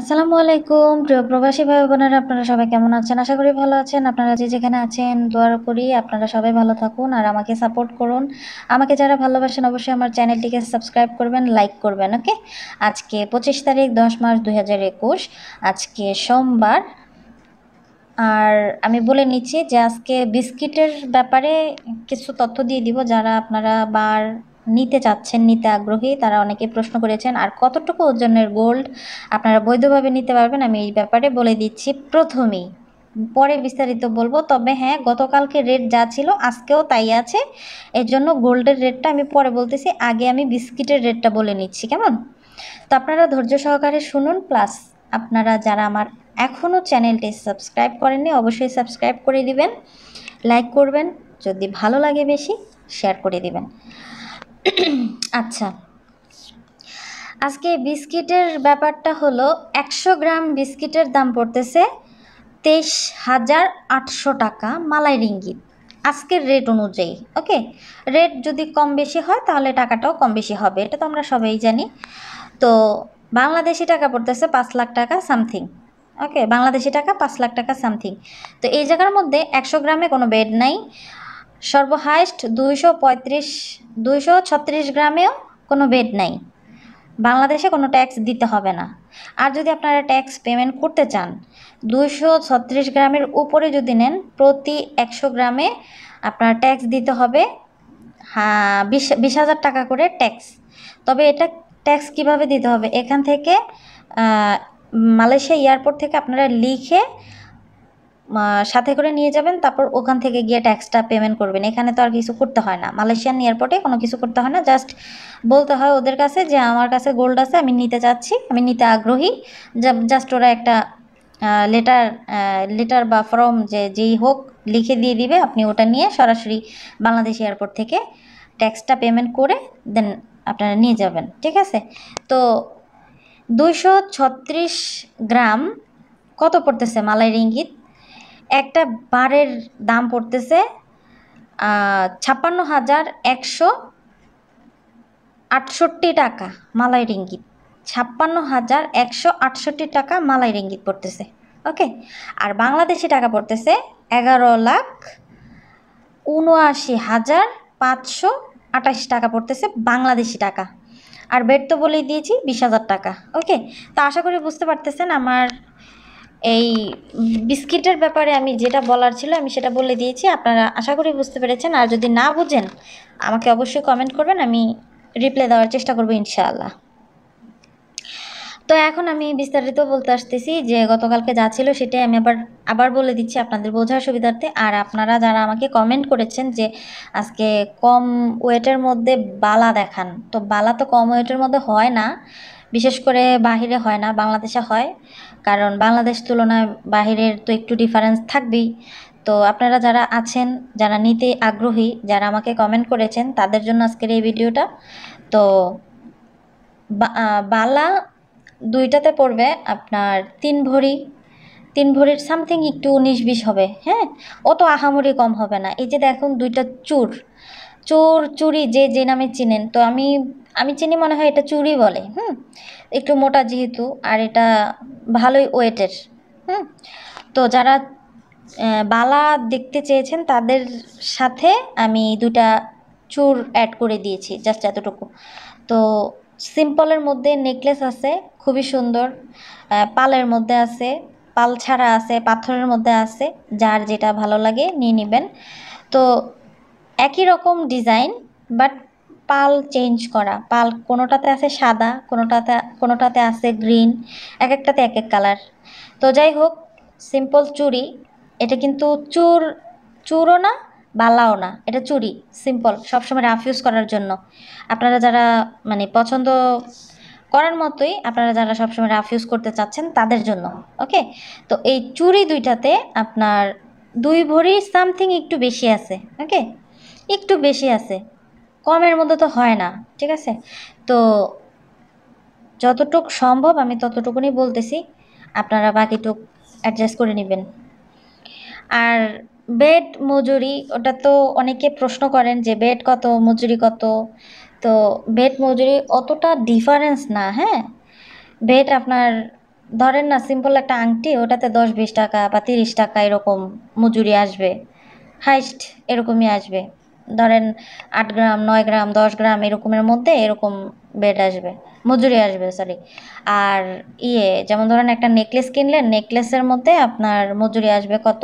আসসালামু আলাইকুম প্রিয় প্রবাসী ভাই বোনেরা আপনারা সবাই কেমন আছেন আশা করি ভালো আছেন আপনারা যে যেখানে আছেন দোয়ার করি আপনারা সবাই ভালো থাকুন আর আমাকে সাপোর্ট করুন আমাকে যারা ভালোবাসেন অবশ্যই আমার চ্যানেলটিকে সাবস্ক্রাইব করবেন লাইক করবেন ওকে আজকে পঁচিশ তারিখ দশ মার্চ দুই আজকে সোমবার আর আমি বলে নিচ্ছি যে আজকে বিস্কিটের ব্যাপারে কিছু তথ্য দিয়ে দিব যারা আপনারা বার নিতে চাচ্ছেন নিতে আগ্রহী তারা অনেকে প্রশ্ন করেছেন আর কতটুকু ওজনের গোল্ড আপনারা বৈধভাবে নিতে পারবেন আমি এই ব্যাপারে বলে দিচ্ছি প্রথমেই পরে বিস্তারিত বলবো তবে হ্যাঁ গতকালকে রেট যা ছিল আজকেও তাই আছে এর জন্য গোল্ডের রেটটা আমি পরে বলতেছি আগে আমি বিস্কিটের রেটটা বলে নিচ্ছি কেমন তো আপনারা ধৈর্য সহকারে শুনুন প্লাস আপনারা যারা আমার এখনও চ্যানেলটি সাবস্ক্রাইব করেননি অবশ্যই সাবস্ক্রাইব করে দিবেন লাইক করবেন যদি ভালো লাগে বেশি শেয়ার করে দিবেন আচ্ছা আজকে বিস্কিটের ব্যাপারটা হলো একশো গ্রাম বিস্কিটের দাম পড়তেছে তেইশ হাজার আটশো টাকা মালাই রিঙ্গিত আজকের রেট অনুযায়ী ওকে রেট যদি কম বেশি হয় তাহলে টাকাটাও কম বেশি হবে এটা তো আমরা সবাই জানি তো বাংলাদেশি টাকা পড়তেছে পাঁচ লাখ টাকা সামথিং ওকে বাংলাদেশি টাকা পাঁচ লাখ টাকা সামথিং তো এই জায়গার মধ্যে একশো গ্রামে কোনো বেড নাই সর্বহাইস্ট দুইশো পঁয়ত্রিশ দুইশো ছত্রিশ গ্রামেও কোনো বেড নাই বাংলাদেশে কোনো ট্যাক্স দিতে হবে না আর যদি আপনারা ট্যাক্স পেমেন্ট করতে চান দুইশো ছত্রিশ গ্রামের উপরে যদি নেন প্রতি একশো গ্রামে আপনার ট্যাক্স দিতে হবে হ্যাঁ বিশ বিশ হাজার টাকা করে ট্যাক্স তবে এটা ট্যাক্স কিভাবে দিতে হবে এখান থেকে মালয়েশিয়া এয়ারপোর্ট থেকে আপনারা লিখে সাথে করে নিয়ে যাবেন তারপর ওখান থেকে গিয়ে ট্যাক্সটা পেমেন্ট করবেন এখানে তো আর কিছু করতে হয় না মালয়েশিয়ান এয়ারপোর্টে কোনো কিছু করতে হয় না জাস্ট বলতে হয় ওদের কাছে যে আমার কাছে গোল্ড আছে আমি নিতে চাচ্ছি আমি নিতে আগ্রহী জাস্ট ওরা একটা লেটার লেটার বা ফর্ম যে যেই হোক লিখে দিয়ে দিবে আপনি ওটা নিয়ে সরাসরি বাংলাদেশ এয়ারপোর্ট থেকে ট্যাক্সটা পেমেন্ট করে দেন আপনারা নিয়ে যাবেন ঠিক আছে তো দুইশো গ্রাম কত পড়তেছে মালাই রিঙ্গিত একটা বারের দাম পড়তেছে ছাপ্পান্ন হাজার একশো আটষট্টি টাকা মালাই রিঙ্গিত ছাপ্পান্ন হাজার একশো আটষট্টি টাকা মালাই রিঙ্গিত পড়তেছে ওকে আর বাংলাদেশি টাকা পড়তেছে এগারো লাখ উনআশি হাজার পাঁচশো আটাশি টাকা পড়তেছে বাংলাদেশি টাকা আর বেড তো বলেই দিয়েছি বিশ হাজার টাকা ওকে তো আশা করি বুঝতে পারতেছেন আমার এই বিস্কিটের ব্যাপারে আমি যেটা বলার ছিল আমি সেটা বলে দিয়েছি আপনারা আশা করি বুঝতে পেরেছেন আর যদি না বুঝেন আমাকে অবশ্যই কমেন্ট করবেন আমি রিপ্লাই দেওয়ার চেষ্টা করবো ইনশাআল্লাহ তো এখন আমি বিস্তারিত বলতে আসতেছি যে গতকালকে যা ছিল সেটাই আমি আবার আবার বলে দিচ্ছি আপনাদের বোঝার সুবিধার্থে আর আপনারা যারা আমাকে কমেন্ট করেছেন যে আজকে কম ওয়েটের মধ্যে বালা দেখান তো বালা তো কম ওয়েটের মধ্যে হয় না বিশেষ করে বাহিরে হয় না বাংলাদেশে হয় কারণ বাংলাদেশ তুলনায় বাহিরের তো একটু ডিফারেন্স থাকবেই তো আপনারা যারা আছেন যারা নিতে আগ্রহী যারা আমাকে কমেন্ট করেছেন তাদের জন্য আজকের এই ভিডিওটা তো বালা দুইটাতে পড়বে আপনার তিন ভরি তিন ভরির সামথিং একটু উনিশ বিশ হবে হ্যাঁ অত আহামরি কম হবে না এই যে দেখুন দুইটা চুর চোর চুরি যে যে নামে চিনেন তো আমি আমি চিনি মনে হয় এটা চুরি বলে হুম একটু মোটা যেহেতু আর এটা ভালোই ওয়েটের হুম তো যারা বালা দেখতে চেয়েছেন তাদের সাথে আমি দুটা চুর অ্যাড করে দিয়েছি জাস্ট এতটুকু তো সিম্পলের মধ্যে নেকলেস আছে খুবই সুন্দর পালের মধ্যে আছে পাল ছাড়া আছে পাথরের মধ্যে আছে যার যেটা ভালো লাগে নিয়ে নেবেন তো একই রকম ডিজাইন বাট পাল চেঞ্জ করা পাল কোনোটাতে আছে সাদা কোনোটাতে কোনোটাতে আছে গ্রিন এক একটাতে এক এক কালার তো যাই হোক সিম্পল চুড়ি এটা কিন্তু চুর চুরও না বালাও না এটা চুরি সিম্পল সবসময় রাফ ইউজ করার জন্য আপনারা যারা মানে পছন্দ করার মতোই আপনারা যারা সবসময় রাফ ইউজ করতে চাচ্ছেন তাদের জন্য ওকে তো এই চুড়ি দুইটাতে আপনার দুই ভরি সামথিং একটু বেশি আছে ওকে একটু বেশি আছে কমের মধ্যে তো হয় না ঠিক আছে তো যতটুক সম্ভব আমি ততটুকুনি বলতেছি আপনারা বাকিটুক অ্যাডজাস্ট করে নেবেন আর বেড মজুরি ওটা তো অনেকে প্রশ্ন করেন যে বেড কত মজুরি কত তো বেড মজুরি অতটা ডিফারেন্স না হ্যাঁ বেড আপনার ধরেন না সিম্পল একটা আংটি ওটাতে দশ বিশ টাকা বা তিরিশ টাকা এরকম মজুরি আসবে হাইস্ট এরকমই আসবে ধরেন আট গ্রাম নয় গ্রাম দশ গ্রাম এরকমের মধ্যে এরকম বেড আসবে মজুরি আসবে সরি আর ইয়ে যেমন ধরেন একটা নেকলেস কিনলেন নেকলেসের মধ্যে আপনার মজুরি আসবে কত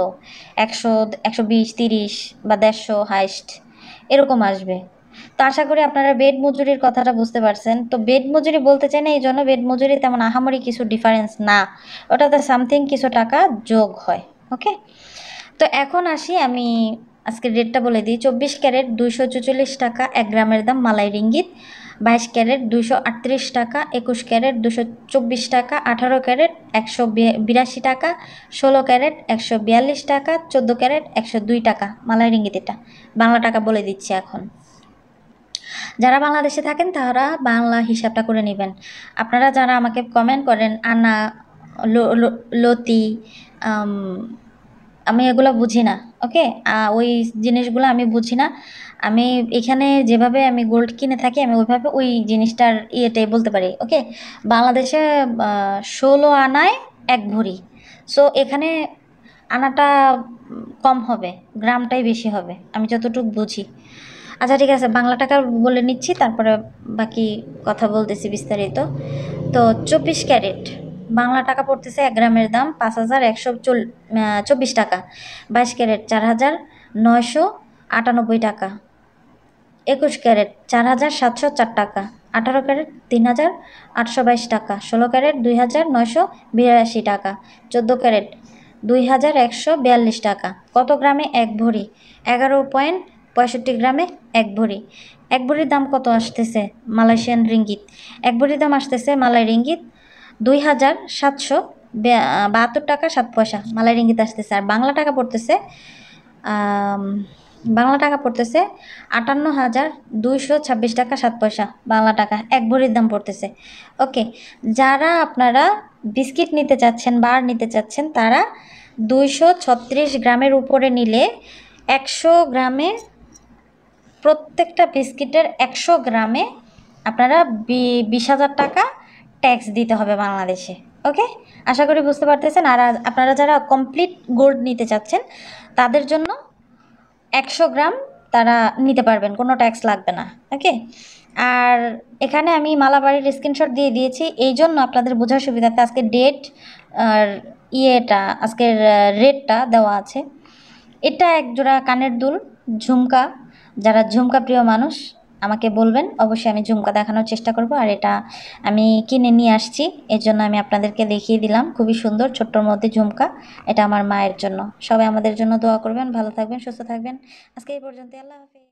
একশো একশো বিশ তিরিশ বা দেড়শো হাইস্ট এরকম আসবে তো আশা করি আপনারা বেড মজুরির কথাটা বুঝতে পারছেন তো বেড মজুরি বলতে চাই না এই জন্য বেড মজুরি তেমন আহামরি কিছু ডিফারেন্স না ওটাতে সামথিং কিছু টাকা যোগ হয় ওকে তো এখন আসি আমি আজকে রেটটা বলে দিই চব্বিশ ক্যারেট দুশো টাকা এক গ্রামের দাম মালাই রিঙ্গিত বাইশ ক্যারেট দুশো টাকা একুশ ক্যারেট দুশো টাকা আঠারো ক্যারেট একশো বিরাশি টাকা ষোলো ক্যারেট একশো বিয়াল্লিশ টাকা চোদ্দো ক্যারেট একশো দুই টাকা মালাই রিঙ্গিত এটা বাংলা টাকা বলে দিচ্ছি এখন যারা বাংলাদেশে থাকেন তারা বাংলা হিসাবটা করে নেবেন আপনারা যারা আমাকে কমেন্ট করেন আনা লতি আমি এগুলো বুঝি না ওকে ওই জিনিসগুলো আমি বুঝি না আমি এখানে যেভাবে আমি গোল্ড কিনে থাকি আমি ওইভাবে ওই জিনিসটার ইয়েটাই বলতে পারি ওকে বাংলাদেশে ষোলো আনায় এক ভরি সো এখানে আনাটা কম হবে গ্রামটাই বেশি হবে আমি যতটুকু বুঝি আচ্ছা ঠিক আছে বাংলা টাকা বলে নিচ্ছি তারপরে বাকি কথা বলতেছি বিস্তারিত তো চব্বিশ ক্যারেট বাংলা টাকা পড়তেছে এক গ্রামের দাম পাঁচ হাজার একশো চব্বিশ টাকা বাইশ ক্যারেট চার হাজার নয়শো আটানব্বই টাকা একুশ ক্যারেট চার হাজার সাতশো চার টাকা আঠারো ক্যারেট তিন হাজার আটশো বাইশ টাকা ষোলো ক্যারেট দুই হাজার নয়শো বিরাশি টাকা চোদ্দো ক্যারেট দুই হাজার একশো বিয়াল্লিশ টাকা কত গ্রামে এক ভরি এগারো পয়েন্ট পঁয়ষট্টি গ্রামে এক ভরি এক ভরির দাম কত আসতেছে মালয়েশিয়ান রিঙ্গিত এক ভরির দাম আসতেছে মালয় রিঙ্গিত দুই হাজার সাতশো বাহাত্তর টাকা সাত পয়সা মালাই রিঙ্গিত আসতেছে আর বাংলা টাকা পড়তেছে বাংলা টাকা পড়তেছে আটান্ন হাজার দুইশো ছাব্বিশ টাকা সাত পয়সা বাংলা টাকা এক ভরির দাম পড়তেছে ওকে যারা আপনারা বিস্কিট নিতে চাচ্ছেন বার নিতে চাচ্ছেন তারা দুইশো ছত্রিশ গ্রামের উপরে নিলে একশো গ্রামে প্রত্যেকটা বিস্কিটের একশো গ্রামে আপনারা বিশ হাজার টাকা ট্যাক্স দিতে হবে বাংলাদেশে ওকে আশা করি বুঝতে পারতেছেন আর আপনারা যারা কমপ্লিট গোল্ড নিতে চাচ্ছেন তাদের জন্য একশো গ্রাম তারা নিতে পারবেন কোনো ট্যাক্স লাগবে না ওকে আর এখানে আমি মালাবাড়ির স্ক্রিনশট দিয়ে দিয়েছি এই জন্য আপনাদের বোঝার সুবিধাতে আজকে ডেট আর ইয়েটা আজকের রেটটা দেওয়া আছে এটা এক জোড়া কানের দুল ঝুমকা যারা ঝুমকা প্রিয় মানুষ আমাকে বলবেন অবশ্যই আমি ঝুমকা দেখানোর চেষ্টা করব আর এটা আমি কিনে নিয়ে আসছি এর জন্য আমি আপনাদেরকে দেখিয়ে দিলাম খুবই সুন্দর ছোট্টর মধ্যে ঝুমকা এটা আমার মায়ের জন্য সবাই আমাদের জন্য দোয়া করবেন ভালো থাকবেন সুস্থ থাকবেন আজকে এই পর্যন্ত আল্লাহ হাফিজ